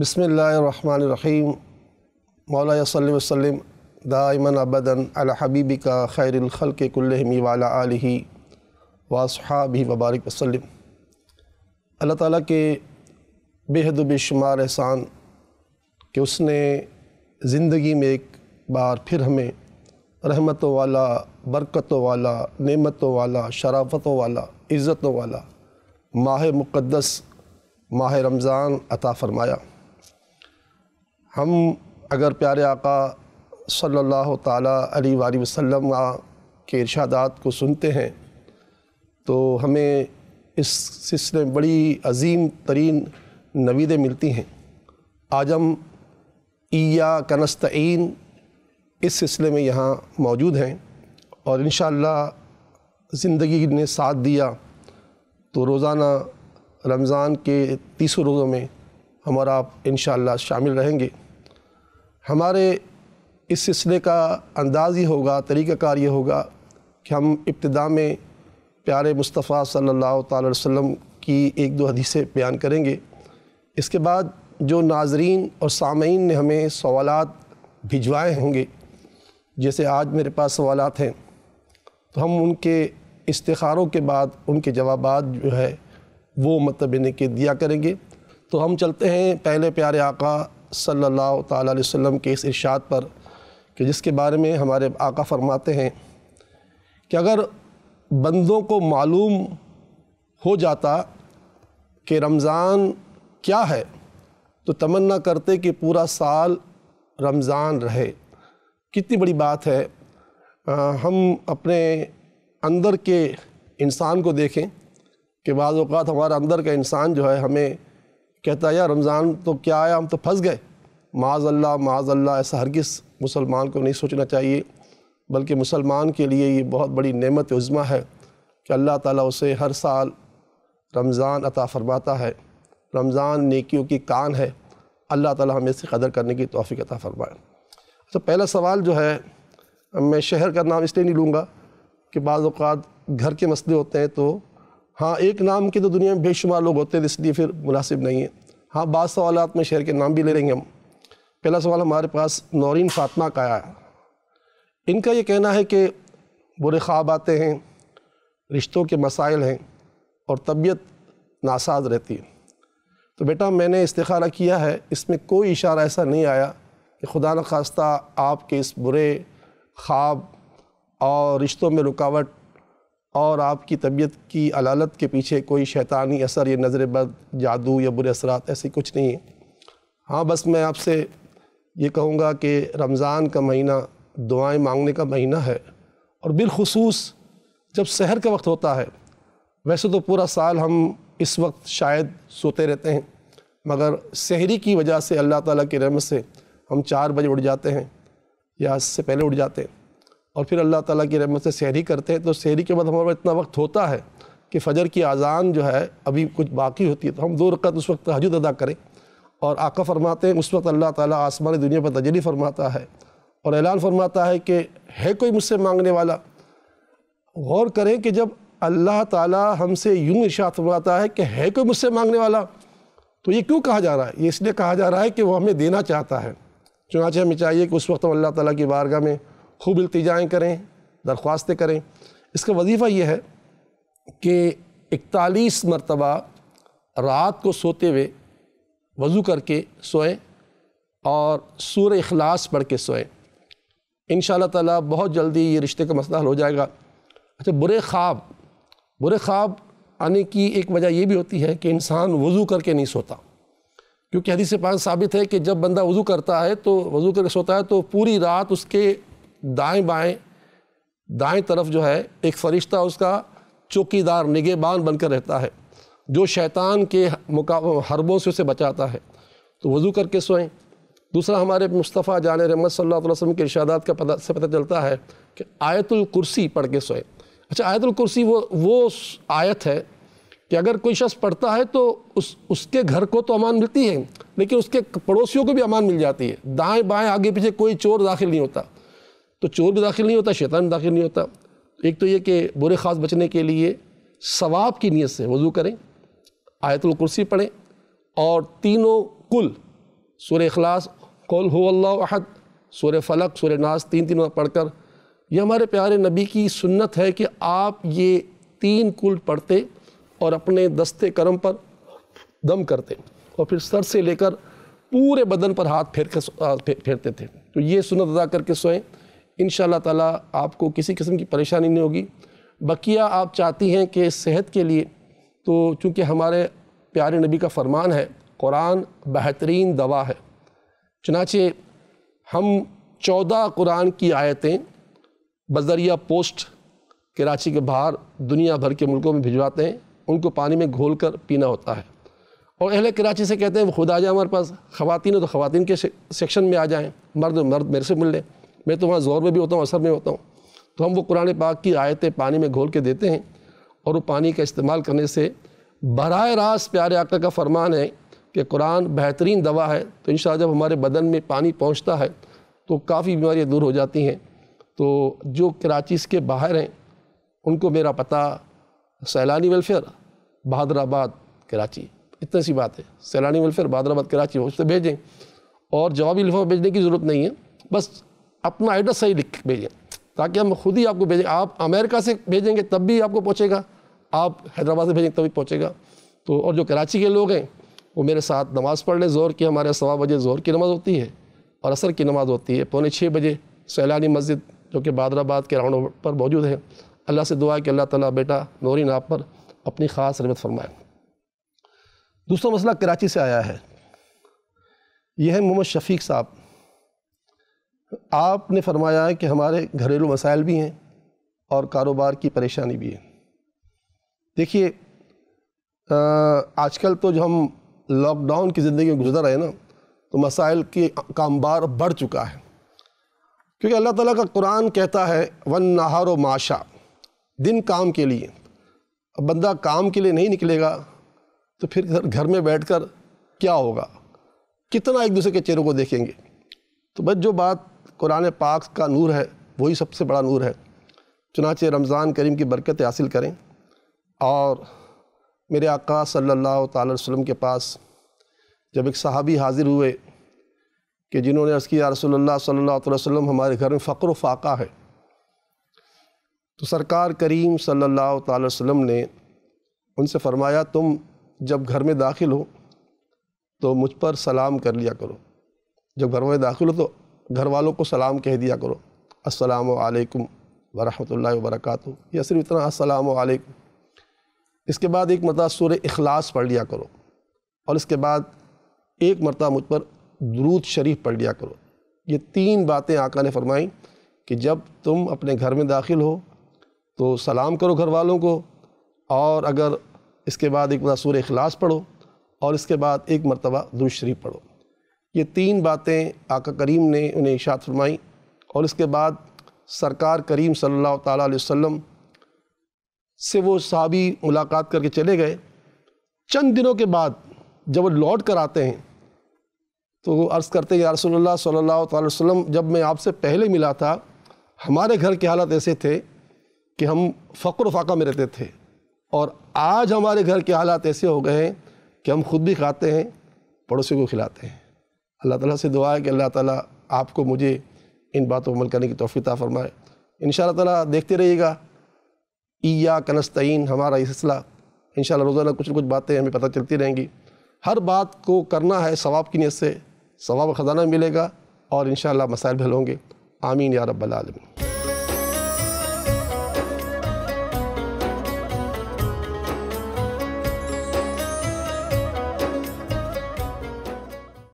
बसमीम मौला वसलम दाइमन अबदन अल हबीबी का खैरखल के कुल्लहमी वाला आलही वासहाबी वबारक वसलम अल्लाह ताली के बेहद बेशुमार एहसान कि उसने ज़िंदगी में एक बार फिर हमें रहमतों वाला बरकतों वाला नमतों वाला शराफतों वाला इज़्ज़तों वाला माह मुक़दस माह रमज़ान अता फ़रमाया हम अगर प्यारे आका सल्लल्लाहु अलैहि ताली वसल्लम के इरशादात को सुनते हैं तो हमें इस सिलसिले में बड़ी अजीम तरीन नवीदें मिलती हैं आज हम ईया कनस्तन इस सिलसिले में यहाँ मौजूद हैं और इन ज़िंदगी ने साथ दिया तो रोज़ाना रमज़ान के तीसों रोज़ों में हमारा आप इन शामिल रहेंगे हमारे इस सिलसिले का अंदाज़ ये होगा तरीक़ाकार ये होगा कि हम इब्तदा में प्यारे मुस्तफ़ा सल्लल्लाहु अलैहि वसल्लम की एक दो हदीसें बयान करेंगे इसके बाद जो नाजरीन और सामीन ने हमें सवाल भिजवाए होंगे जैसे आज मेरे पास सवाल हैं तो हम उनके इस्तारों के बाद उनके जवाब जो है वो मतलब के दिया करेंगे तो हम चलते हैं पहले प्यारे आका सल्लल्लाहु अलैहि वसल्लम के इस इरशाद पर कि जिसके बारे में हमारे आका फरमाते हैं कि अगर बंदों को मालूम हो जाता कि रमज़ान क्या है तो तमन्ना करते कि पूरा साल रमज़ान रहे कितनी बड़ी बात है आ, हम अपने अंदर के इंसान को देखें कि बाज़ात हमारा अंदर का इंसान जो है हमें कहता है यार रमज़ान तो क्या आया हम तो फंस गए माज़ माज माजल्ला ऐसा हर किस मुसलमान को नहीं सोचना चाहिए बल्कि मुसलमान के लिए ये बहुत बड़ी नेमत उज़मा है कि अल्लाह ताला उसे हर साल रमज़ान अता फरमाता है रमज़ान नेकियों की कान है अल्लाह ताला हमें इसकी कदर करने की तोफ़ी अता फरमाए तो पहला सवाल जो है मैं शहर का नाम इसलिए नहीं लूँगा कि बाज़ात घर के मसले होते हैं तो हाँ एक नाम की तो दुनिया में बेशुमार लोग होते हैं इसलिए फिर मुनासिब नहीं है हाँ बाद सवाल में शहर के नाम भी ले लेंगे हम पहला सवाल हमारे पास नौरीन फातमा का आया इनका ये कहना है कि बुरे ख्वाब आते हैं रिश्तों के मसाइल हैं और तबीयत नासाज रहती है तो बेटा मैंने इस्तारा किया है इसमें कोई इशारा ऐसा नहीं आया कि खुदा न खास्ता आपके इस बुरे ख्वाब और रिश्तों में रुकावट और आपकी तबीयत की अलालत के पीछे कोई शैतानी असर या नज़र बद जादू या बुरे असरात ऐसे कुछ नहीं है हाँ बस मैं आपसे ये कहूँगा कि रमज़ान का महीना दुआएं मांगने का महीना है और बिलखसूस जब शहर का वक्त होता है वैसे तो पूरा साल हम इस वक्त शायद सोते रहते हैं मगर शहरी की वजह से अल्लाह ताला की रहमत से हम चार बजे उठ जाते हैं या इससे पहले उठ जाते हैं और फिर अल्लाह ताला की रहमत से सहरी करते हैं तो सहरी के बाद हमारे पास इतना वक्त होता है कि फ़जर की आज़ान जो है अभी कुछ बाकी होती है तो हम दो रकत उस वक्त तहजद अदा करें और आका फरमाते हैं उस वक्त अल्लाह ताला आसमानी दुनिया पर तजली फरमाता है और ऐलान फरमाता है कि है कोई मुझसे मांगने वाला गौर करें कि जब अल्लाह ताला हमसे यूँ इशात फरमाता है कि है कोई मुझसे मांगने वाला तो ये क्यों कहा जा रहा है ये इसलिए कहा जा रहा है कि वो हमें देना चाहता है चुनाचे हमें चाहिए कि उस वक्त हम अल्लाह ताला की बारगाह में खूब अल्तजाएँ करें दरख्वास्तें करें इसका वजीफ़ा यह है कि इकतालीस मरतबा रात को सोते हुए वज़ू करके सोएं और सूर अखलास पढ़ के सोएं इन ताला बहुत जल्दी ये रिश्ते का मसला हल हो जाएगा अच्छा बुरे ख्वाब बुरे ख्वाब आने की एक वजह यह भी होती है कि इंसान वज़ू करके नहीं सोता क्योंकि हदीस पाक साबित है कि जब बंदा वज़ू करता है तो वज़ू करके सोता है तो पूरी रात उसके दाएं बाएं दाएं तरफ जो है एक फरिश्ता उसका चौकीदार निगेबान बनकर रहता है जो शैतान के मुका हरबों से उसे बचाता है तो वज़ू करके सोएं दूसरा हमारे मुस्तफ़ा जान रहमत सल्ला वसम के इशादात का पता से पता चलता है कि आयतुल कुर्सी पढ़ के सोएं अच्छा आयतुल कुर्सी वो वो आयत है कि अगर कोई शख्स पढ़ता है तो उस उसके घर को तो अमान मिलती है लेकिन उसके पड़ोसियों को भी अमान मिल जाती है दाएँ बाएँ आगे पीछे कोई चोर दाखिल नहीं होता तो चोर भी दाखिल नहीं होता शैतान भी दाखिल नहीं होता तो एक तो ये कि बुरे खास बचने के लिए सवाब की नीयत से वज़ू करें आयतुल कुर्सी पढ़ें और तीनों कुल सुर अखलास कौल हो अल्लाह अहद सूर्य फलक सूर्य नास तीन तीनों पढ़ कर यह हमारे प्यारे नबी की सुन्नत है कि आप ये तीन कुल पढ़ते और अपने दस्ते करम पर दम करते और फिर सर से लेकर पूरे बदन पर हाथ फेर कर फेरते थे तो ये सुनत अदा करके सोएं इन ताला आपको किसी किस्म की परेशानी नहीं होगी बकिया आप चाहती हैं कि सेहत के लिए तो चूँकि हमारे प्यारे नबी का फ़रमान है कुरान बेहतरीन दवा है चनाचे हम चौदह कुरान की आयतें बजरिया पोस्ट कराची के बाहर दुनिया भर के मुल्कों में भिजवाते हैं उनको पानी में घोल कर पीना होता है और अहले कराची से कहते हैं वो खुद आ जाए हमारे पास ख़वान तो ख़वान के सेक्शन में आ जाएँ मर्द मर्द मेरे से मिल लें मैं तो वहाँ ज़ोर में भी होता हूँ असर में होता हूँ तो हम वो कुरान पाक की आयतें पानी में घोल के देते हैं और वो पानी का इस्तेमाल करने से बर रास्त प्यारे आका का फरमान है कि कुरान बेहतरीन दवा है तो इन जब हमारे बदन में पानी पहुँचता है तो काफ़ी बीमारियाँ दूर हो जाती हैं तो जो कराची के बाहर हैं उनको मेरा पता सैलानी वेलफेयर बहादराबाद कराची इतनी सी बात है सैलानी वेलफेयर बहादराबाद कराची उससे भेजें और जवाबी लिफाफा भेजने की ज़रूरत नहीं है बस अपना एड्रेस सही लिख भेजें ताकि हम खुद ही आपको भेजें आप अमेरिका से भेजेंगे तब भी आपको पहुँचेगा आप हैदराबाद से भेजेंगे तभी पहुँचेगा तो और जो कराची के लोग हैं वो मेरे साथ नमाज़ पढ़ लें ज़ोर की हमारे सवा बजे ज़ोर की नमाज़ होती है और असर की नमाज़ होती है पौने छः बजे सैलानी मस्जिद जो कि बादराबाद के राउंड पर मौजूद है अल्लाह से दुआ है कि अल्लाह ताला बेटा नौरी नाप पर अपनी ख़ास रहमत फरमाए दूसरा मसला कराची से आया है यह है मोहम्मद शफीक साहब आपने फरमाया है कि हमारे घरेलू मसाइल भी हैं और कारोबार की परेशानी भी है देखिए आजकल तो जो हम लॉकडाउन की ज़िंदगी में गुजर रहे हैं ना तो मसाइल के कामबार बढ़ चुका है क्योंकि अल्लाह ताला का कुरान कहता है वन नहार व माशा दिन काम के लिए अब बंदा काम के लिए नहीं निकलेगा तो फिर घर में बैठकर क्या होगा कितना एक दूसरे के चेहरों को देखेंगे तो बस जो बात कुरान पाक का नूर है वही सबसे बड़ा नूर है चुनाचे रमज़ान करीम की बरकत हासिल करें और मेरे आका सल्लल्लाहु अलैहि वसल्लम के पास जब एक सहाबी हाज़िर हुए कि जिन्होंने अर्ज़ किया रसोल्ला सल्ला वसम हमारे घर में फ़क्र फ़ाका है तो सरकार करीम सल्लल्लाहु अलैहि वसल्लम ने उनसे फ़रमाया तुम जब घर में दाखिल हो तो मुझ पर सलाम कर लिया करो जब घर में दाखिल हो तो घर वालों को सलाम कह दिया करो अस्सलाम वालेकुम वरहमतुल्लाहि वबरकातुहू या सिर्फ इतना अस्सलाम वालेकुम इसके बाद एक मरतबा सूर अखलास पढ़ लिया करो और इसके बाद एक मरतबा मुझ पर दरूद शरीफ पढ़ लिया करो ये तीन बातें आका ने फरमाई कि जब तुम अपने घर में दाखिल हो तो सलाम करो घर वालों को और अगर इसके बाद एक मरतबा सूर अखलास पढ़ो और इसके बाद एक मरतबा दुरूद शरीफ पढ़ो ये तीन बातें आका करीम ने उन्हें इशात फरमाई और इसके बाद सरकार करीम सल्लल्लाहु अलैहि वसल्लम से वो सहाबी मुलाकात करके चले गए चंद दिनों के बाद जब वो लौट कर आते हैं तो वो अर्ज़ करते हैं यारसोल्ला सल्ला वसम जब मैं आपसे पहले मिला था हमारे घर के हालात ऐसे थे कि हम फ़क्र फाका में रहते थे और आज हमारे घर के हालात ऐसे हो गए हैं कि हम खुद भी खाते हैं पड़ोसी को खिलाते हैं अल्लाह ताला से दुआ है कि अल्लाह ताला आपको मुझे इन बातों पर अमल करने की तोफ़ीता फ़रमाए इन ताला देखते रहिएगा ईया कनस्तैन हमारा ये सिलसिला इन रोज़ाना कुछ ना कुछ बातें हमें पता चलती रहेंगी हर बात को करना है सवाब की नीयत से सवाब ख़जाना मिलेगा और इन मसाइल भल होंगे आमीन या रब्बल आलमीन